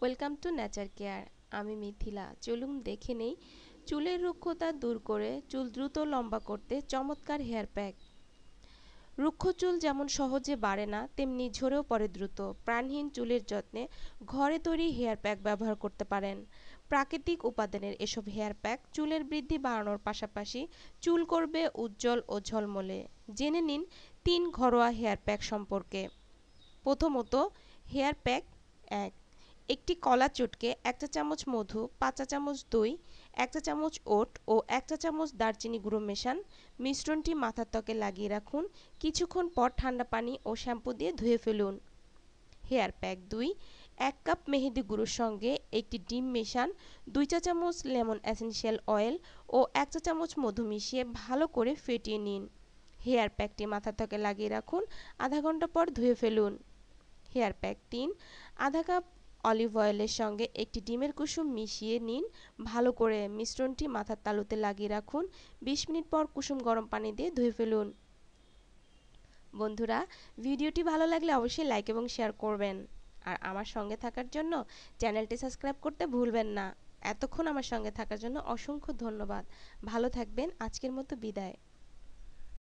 welcome to nature care আমি মিথিলা চলুন দেখে নেই চুলের রুক্ষতা দূর করে চুল দ্রুত লম্বা করতে চমৎকার হেয়ার প্যাক রুক্ষ চুল যেমন সহজে বাড়ে না তেমনি ঝরেও পড়ে দ্রুত প্রাণহীন চুলের যত্নে ঘরে তৈরি হেয়ার প্যাক ব্যবহার করতে পারেন প্রাকৃতিক উপাদানের এসব হেয়ার প্যাক চুলের বৃদ্ধি বাড়ানোর পাশাপাশি চুল করবে উজ্জ্বল ও ঝলমলে জেনে নিন তিন ঘরোয়া হেয়ার প্যাক সম্পর্কে প্রথমত হেয়ার প্যাক এক একটি কলা চটকে ১ চা চামচ মধু ৫ চা চামচ দই ১ চা চামচ ওট ও ১ চা চামচ দারচিনি গুঁড়ো মেশান মিশ্রণটি মাথার ত্বকে লাগিয়ে রাখুন কিছুক্ষণ পর ঠান্ডা পানি ও শ্যাম্পু দিয়ে ধুয়ে ফেলুন হেয়ার প্যাক দুই এক কাপ মেহেদি গুঁড়োর সঙ্গে একটি ডিম মেশান দুই চা চামচ লেমন এসেনশিয়াল অয়েল ও এক চা চামচ মধু মিশিয়ে ভালো করে ফেটিয়ে নিন হেয়ার প্যাকটি মাথার ত্বকে লাগিয়ে রাখুন আধা ঘন্টা পর ধুয়ে ফেলুন হেয়ার প্যাক তিন আধা কাপ অলিভ অয়েলের সঙ্গে একটি ডিমের কুসুম মিশিয়ে নিন ভালো করে মিশ্রণটি মাথার তালুতে লাগিয়ে রাখুন ২০ মিনিট পর কুসুম গরম পানি দিয়ে ধুয়ে ফেলুন বন্ধুরা ভিডিওটি ভালো লাগলে অবশ্যই লাইক এবং শেয়ার করবেন আর আমার সঙ্গে থাকার জন্য চ্যানেলটি সাবস্ক্রাইব করতে ভুলবেন না এতক্ষণ আমার সঙ্গে থাকার জন্য অসংখ্য ধন্যবাদ ভালো থাকবেন আজকের মতো বিদায়